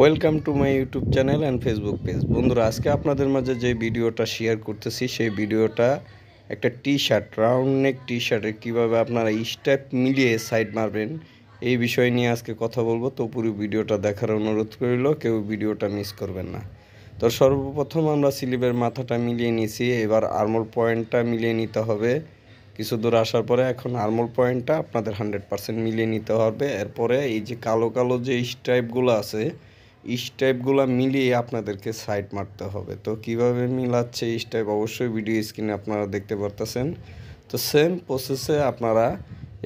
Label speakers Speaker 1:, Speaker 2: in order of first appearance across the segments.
Speaker 1: welcome to my YouTube channel and Facebook page বন্ধুরা আজকে আপনাদের মাঝে যে ভিডিওটা শেয়ার করতেছি সেই ভিডিওটা একটা টি শার্ট রাউন্ড নেক টি শার্টের কীভাবে আপনারা স্টেপ মিলিয়ে সাইড মারবেন এই বিষয় নিয়ে আজকে কথা বলবো তো পুরো ভিডিওটা দেখার অনুরোধ করিল কেউ ভিডিওটা মিস করবেন না তো সর্বপ্রথম আমরা স্লিভের মাথাটা মিলিয়ে নিয়েছি এবার আর্মোল পয়েন্টটা মিলিয়ে নিতে হবে কিছু দূর আসার পরে এখন আর্মোল পয়েন্টটা আপনাদের হান্ড্রেড পার্সেন্ট মিলিয়ে নিতে হবে এরপরে এই যে কালো কালো যে স্ট্রাইপগুলো আছে স্টাইপগুলো মিলিয়ে আপনাদেরকে সাইড মারতে হবে তো কিভাবে মিলাচ্ছে স্টাইপ অবশ্যই ভিডিও স্ক্রিনে আপনারা দেখতে পারতেছেন তো সেম প্রসেসে আপনারা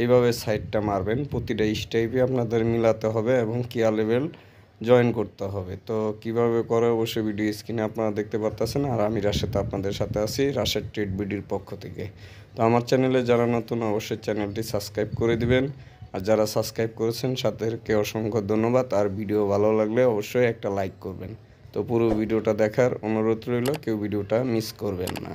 Speaker 1: এইভাবে সাইডটা মারবেন প্রতিটা স্টাইপে আপনাদের মিলাতে হবে এবং কেয়া লেভেল জয়েন করতে হবে তো কিভাবে করে অবশ্যই ভিডিও স্ক্রিনে আপনারা দেখতে পারতেছেন আর আমি রাশেদ আপনাদের সাথে আছি রাশেদ ট্রেড বিডির পক্ষ থেকে তো আমার চ্যানেলে যারা নতুন অবশ্যই চ্যানেলটি সাবস্ক্রাইব করে দিবেন আর যারা সাবস্ক্রাইব করেছেন সাথেকে অসংখ্য ধন্যবাদ আর ভিডিও ভালো লাগলে অবশ্যই একটা লাইক করবেন তো পুরো ভিডিওটা দেখার অনুরোধ রইল কেউ ভিডিওটা মিস করবেন না